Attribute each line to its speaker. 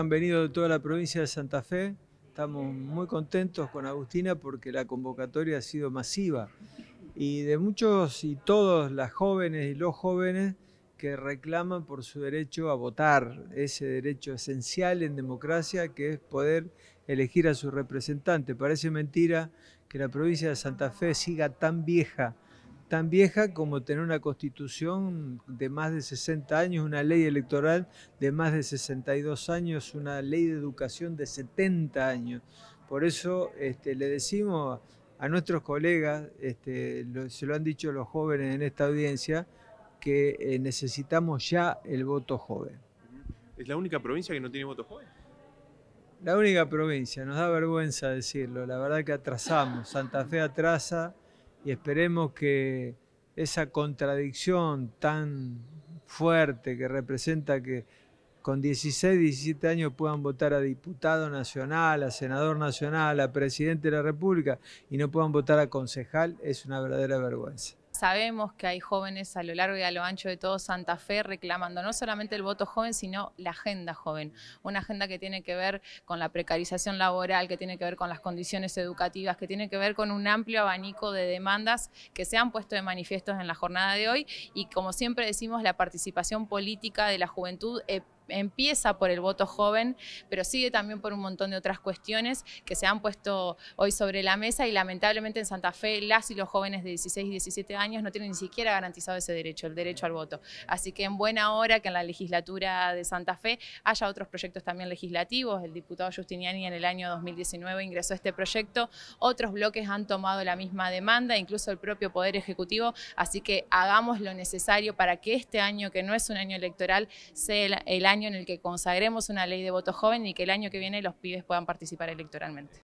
Speaker 1: Han venido de toda la provincia de Santa Fe. Estamos muy contentos con Agustina porque la convocatoria ha sido masiva y de muchos y todos las jóvenes y los jóvenes que reclaman por su derecho a votar, ese derecho esencial en democracia que es poder elegir a su representante. Parece mentira que la provincia de Santa Fe siga tan vieja tan vieja como tener una constitución de más de 60 años, una ley electoral de más de 62 años, una ley de educación de 70 años. Por eso este, le decimos a nuestros colegas, este, se lo han dicho los jóvenes en esta audiencia, que eh, necesitamos ya el voto joven.
Speaker 2: ¿Es la única provincia que no tiene voto joven?
Speaker 1: La única provincia, nos da vergüenza decirlo, la verdad que atrasamos, Santa Fe atrasa y esperemos que esa contradicción tan fuerte que representa que con 16, 17 años puedan votar a diputado nacional, a senador nacional, a presidente de la República y no puedan votar a concejal, es una verdadera vergüenza.
Speaker 2: Sabemos que hay jóvenes a lo largo y a lo ancho de todo Santa Fe reclamando no solamente el voto joven, sino la agenda joven. Una agenda que tiene que ver con la precarización laboral, que tiene que ver con las condiciones educativas, que tiene que ver con un amplio abanico de demandas que se han puesto de manifiesto en la jornada de hoy y como siempre decimos, la participación política de la juventud. Eh, empieza por el voto joven, pero sigue también por un montón de otras cuestiones que se han puesto hoy sobre la mesa y lamentablemente en Santa Fe las y los jóvenes de 16 y 17 años no tienen ni siquiera garantizado ese derecho, el derecho al voto. Así que en buena hora que en la legislatura de Santa Fe haya otros proyectos también legislativos. El diputado Justiniani en el año 2019 ingresó este proyecto. Otros bloques han tomado la misma demanda, incluso el propio Poder Ejecutivo. Así que hagamos lo necesario para que este año, que no es un año electoral, sea el, el año en el que consagremos una ley de voto joven y que el año que viene los pibes puedan participar electoralmente.